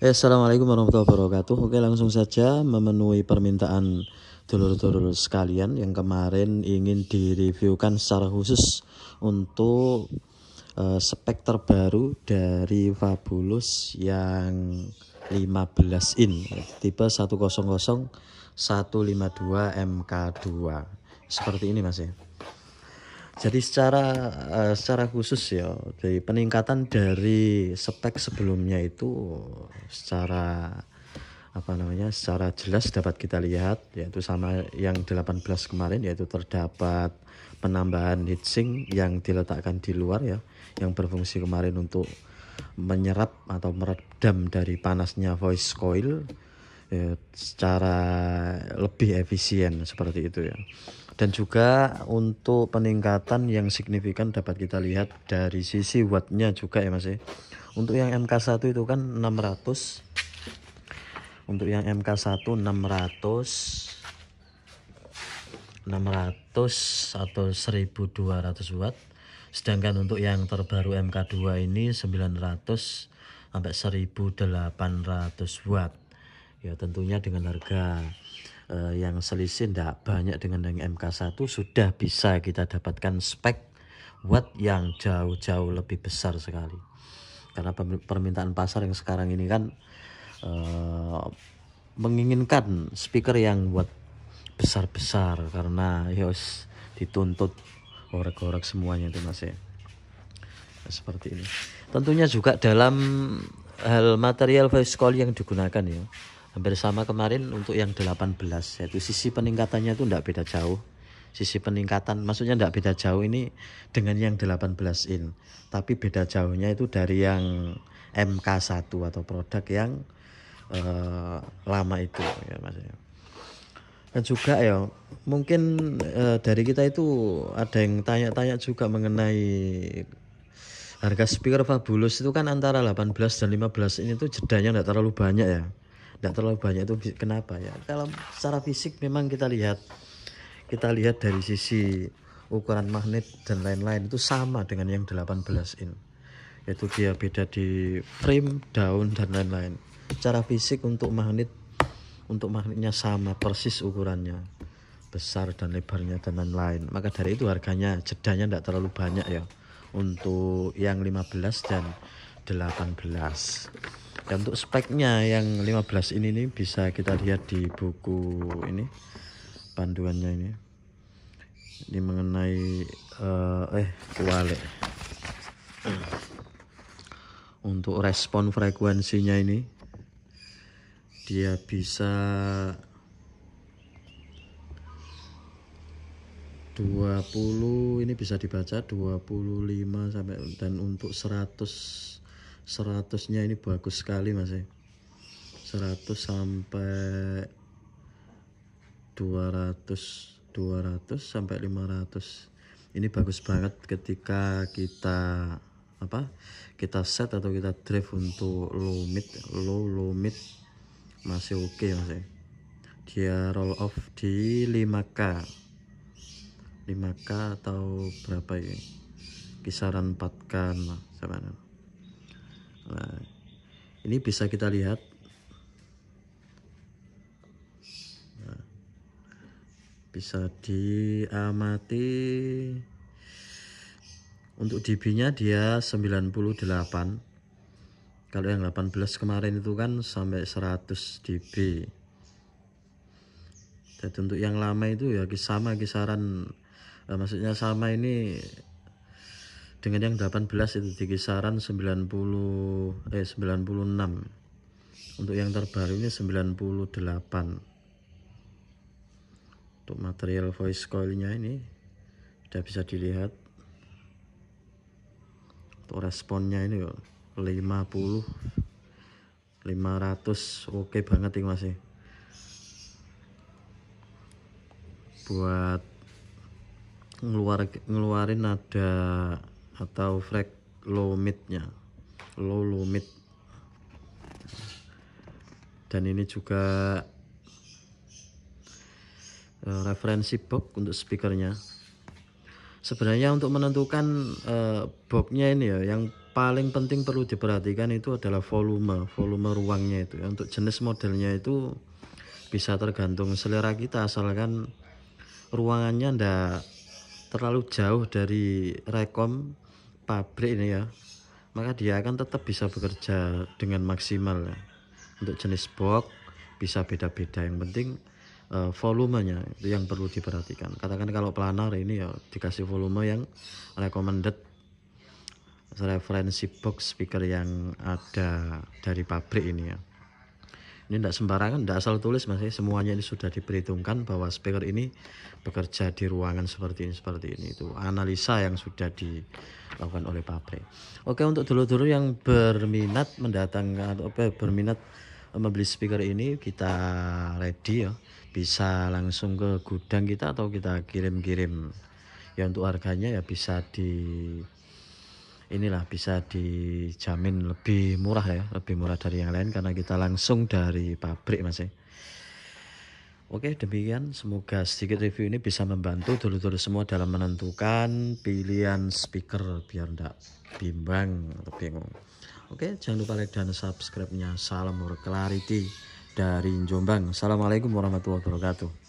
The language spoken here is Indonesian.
Assalamualaikum warahmatullahi wabarakatuh. Oke, langsung saja memenuhi permintaan dulur-dulur sekalian yang kemarin ingin direviewkan secara khusus untuk uh, spek terbaru dari Fabulous yang 15 in tipe 100 152 MK2. Seperti ini Mas ya jadi secara eh, secara khusus ya dari peningkatan dari spek sebelumnya itu secara apa namanya secara jelas dapat kita lihat yaitu sama yang 18 kemarin yaitu terdapat penambahan heatsink yang diletakkan di luar ya yang berfungsi kemarin untuk menyerap atau meredam dari panasnya voice coil ya, secara lebih efisien seperti itu ya. Dan juga untuk peningkatan yang signifikan dapat kita lihat dari sisi wattnya juga ya mas ya. Untuk yang MK1 itu kan 600 untuk yang MK1 600 600 atau 1200 watt sedangkan untuk yang terbaru MK2 ini 900 sampai 1800 watt ya tentunya dengan harga uh, yang selisih tidak banyak dengan yang MK1 sudah bisa kita dapatkan spek watt yang jauh-jauh lebih besar sekali karena permintaan pasar yang sekarang ini kan uh, menginginkan speaker yang buat besar-besar karena yos ya dituntut orek-orek semuanya itu masih ya. seperti ini tentunya juga dalam hal material voice call yang digunakan ya hampir sama kemarin untuk yang 18 yaitu sisi peningkatannya itu tidak beda jauh sisi peningkatan maksudnya tidak beda jauh ini dengan yang 18 in tapi beda jauhnya itu dari yang MK1 atau produk yang uh, lama itu ya maksudnya dan juga ya mungkin uh, dari kita itu ada yang tanya-tanya juga mengenai harga speaker Fabulous itu kan antara 18 dan 15 ini tuh jedanya tidak terlalu banyak ya dan terlalu banyak itu kenapa ya dalam secara fisik memang kita lihat kita lihat dari sisi ukuran magnet dan lain-lain itu sama dengan yang 18 in yaitu dia beda di frame daun dan lain-lain secara fisik untuk magnet untuk magnetnya sama persis ukurannya besar dan lebarnya dan lain-lain maka dari itu harganya jedanya tidak terlalu banyak ya untuk yang 15 dan 18 dan untuk speknya yang 15 ini nih bisa kita lihat di buku ini panduannya ini ini mengenai uh, eh, eh kuali untuk respon frekuensinya ini dia bisa 20 ini bisa dibaca 25 sampai dan untuk 100 100-nya ini bagus sekali Mas. 100 eh. sampai 200 200 sampai 500. Ini bagus banget ketika kita apa? Kita set atau kita drive untuk low mid, low low mid masih oke okay, Mas. Eh. Dia roll off di 5K. 5K atau berapa ya Kisaran 4K sama. Nah, ini bisa kita lihat. Nah, bisa diamati untuk DB-nya dia 98. Kalau yang 18 kemarin itu kan sampai 100 dB. Jadi untuk yang lama itu ya sama kisaran eh, maksudnya sama ini dengan yang 18 itu di kisaran 90 eh 96 untuk yang terbaru ini 98 untuk material voice coilnya ini sudah bisa dilihat untuk responnya ini 50 500 oke okay banget ini masih ya. buat ngeluar, ngeluarin ada atau low low low mid dan ini juga eh, referensi box untuk speakernya sebenarnya untuk menentukan eh, boxnya ini ya yang paling penting perlu diperhatikan itu adalah volume volume ruangnya itu ya, untuk jenis modelnya itu bisa tergantung selera kita asalkan ruangannya ndak terlalu jauh dari rekom pabrik ini ya maka dia akan tetap bisa bekerja dengan maksimal ya. untuk jenis box bisa beda-beda yang penting uh, volumenya itu yang perlu diperhatikan katakan kalau planar ini ya dikasih volume yang recommended referensi box speaker yang ada dari pabrik ini ya ini tidak sembarangan tidak asal tulis mas ya. semuanya ini sudah diperhitungkan bahwa speaker ini bekerja di ruangan seperti ini seperti ini itu analisa yang sudah dilakukan oleh pabrik oke untuk dulu-dulu yang berminat mendatangkan apa berminat membeli speaker ini kita ready ya bisa langsung ke gudang kita atau kita kirim-kirim ya untuk harganya ya bisa di inilah bisa dijamin lebih murah ya, lebih murah dari yang lain karena kita langsung dari pabrik masih ya. Oke, demikian semoga sedikit review ini bisa membantu dulu-dulu semua dalam menentukan pilihan speaker biar tidak bimbang atau bingung. Oke, jangan lupa like dan subscribe-nya. Salam Clarity dari Jombang. Assalamualaikum warahmatullahi wabarakatuh.